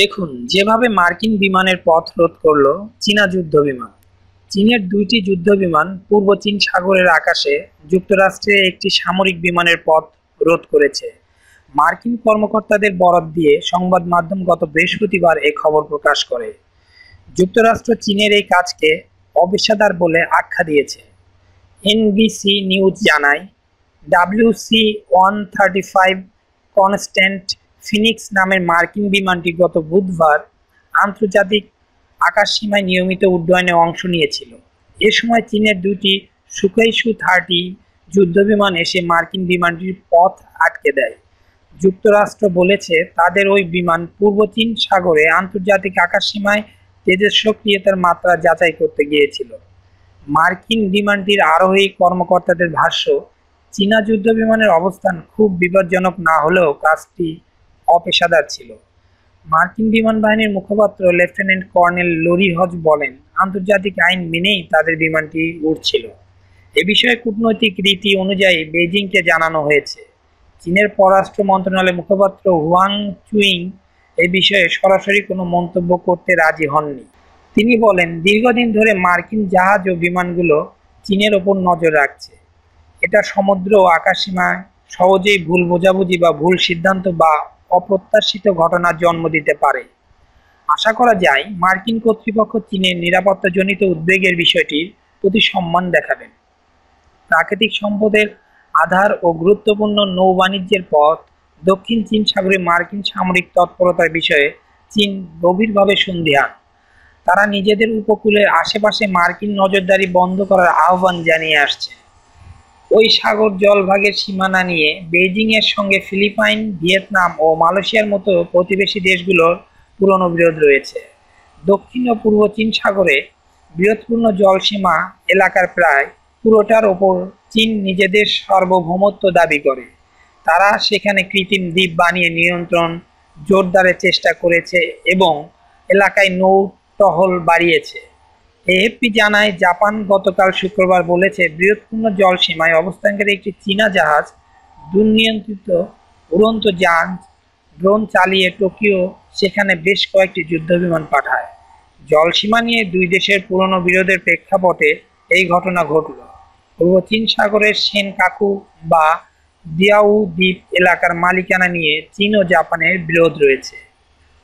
দেখুন যেভাবে মার্কিন বিমানের পথ রোধ করল চীনা যুদ্ধ বিমান চীনের দুইটি যুদ্ধ বিমান পূর্ব চীন সাগরের আকাশে যুক্তরাষ্ট্রে একটি সামরিক বিমানের পথ রোধ করেছে মার্কিন কর্মকর্তাদের বরাদ দিয়ে সংবাদ মাধ্যম গত বৃহস্পতিবার এ খবর প্রকাশ করে যুক্তরাষ্ট্র চীনের এই কাজকে অবেশাদার বলে আখ্যা দিয়েছে এনবিসি নিউজ জানায় WC one thirty five Constant Phoenix নামের মার্কিন বিমানটি গত বুধবার আন্তর্জাতিক আকাশসীমায় নিয়মিত উড্ডয়নে অংশ নিয়েছিল এ সময় চীনের দুটি সুকাইসু থার্টি যুদ্ধবিমান এসে মার্কিন বিমানটির পথ আটকে দেয় যুক্তরাষ্ট্র বলেছে তাদের ওই বিমান পূর্ব চীন সাগরে আন্তর্জাতিক আকাশসীমায় তেজের সক্রিয়তার মাত্রা যাচাই করতে গিয়েছিল মার্কিন বিমানটির আরোহী কর্মকর্তাদের ভাষ্য চীনা যুদ্ধ বিমানের অবস্থান খুব বিপজ্জনক না হলেও কাজটি অপেশাদার ছিল মার্কিন বিমান বাহিনীর মুখপাত্র লেফটেন্যান্ট কর্নেল লরি হজ বলেন আন্তর্জাতিক আইন মেনেই তাদের বিমানটি উঠছিল এ বিষয়ে কূটনৈতিক রীতি অনুযায়ী বেজিংকে জানানো হয়েছে চীনের পররাষ্ট্র মন্ত্রণালয়ের মুখপাত্র হুয়াং চুইং এ বিষয়ে সরাসরি কোনো মন্তব্য করতে রাজি হননি তিনি বলেন দীর্ঘদিন ধরে মার্কিন জাহাজ ও বিমানগুলো চীনের ওপর নজর রাখছে এটা সমুদ্র ও আকাশসীমায় সহজেই ভুল বোঝাবুঝি বা ভুল সিদ্ধান্ত বা অপ্রত্যাশিত ঘটনার জন্ম দিতে পারে আশা করা যায় মার্কিন কর্তৃপক্ষ চীনের নিরাপত্তাজনিত উদ্বেগের বিষয়টির প্রতি সম্মান দেখাবেন প্রাকৃতিক সম্পদের আধার ও গুরুত্বপূর্ণ নৌবাণিজ্যের পথ দক্ষিণ চীন সাগরে মার্কিন সামরিক তৎপরতার বিষয়ে চীন গভীরভাবে সন্ধিহান তারা নিজেদের উপকূলের আশেপাশে মার্কিন নজরদারি বন্ধ করার আহ্বান জানিয়ে আসছে ওই সাগর জলভাগের সীমানা নিয়ে বেইজিংয়ের সঙ্গে ফিলিপাইন ভিয়েতনাম ও মালয়েশিয়ার মতো প্রতিবেশী দেশগুলোর পুরনো বিরোধ রয়েছে দক্ষিণ ও পূর্ব চীন সাগরে বৃহৎপূর্ণ জলসীমা এলাকার প্রায় পুরোটার ওপর চীন নিজেদের সার্বভৌমত্ব দাবি করে তারা সেখানে কৃত্রিম দ্বীপ বানিয়ে নিয়ন্ত্রণ জোরদারের চেষ্টা করেছে এবং এলাকায় নৌ টহল বাড়িয়েছে এএফপি জানায় জাপান গতকাল শুক্রবার বলেছে বৃহৎপূর্ণ জলসীমায় অবস্থানকারী একটি চীনা জাহাজ দুর্নিয়ন্ত্রিত উড়ন্ত যান ড্রোন চালিয়ে টোকিও সেখানে বেশ কয়েকটি যুদ্ধবিমান পাঠায় জলসীমা নিয়ে দুই দেশের পুরনো বিরোধের প্রেক্ষাপটে এই ঘটনা ঘটল পূর্ব চীন সাগরের কাকু বা দিয়াউ দ্বীপ এলাকার মালিকানা নিয়ে চীন ও জাপানের বিরোধ রয়েছে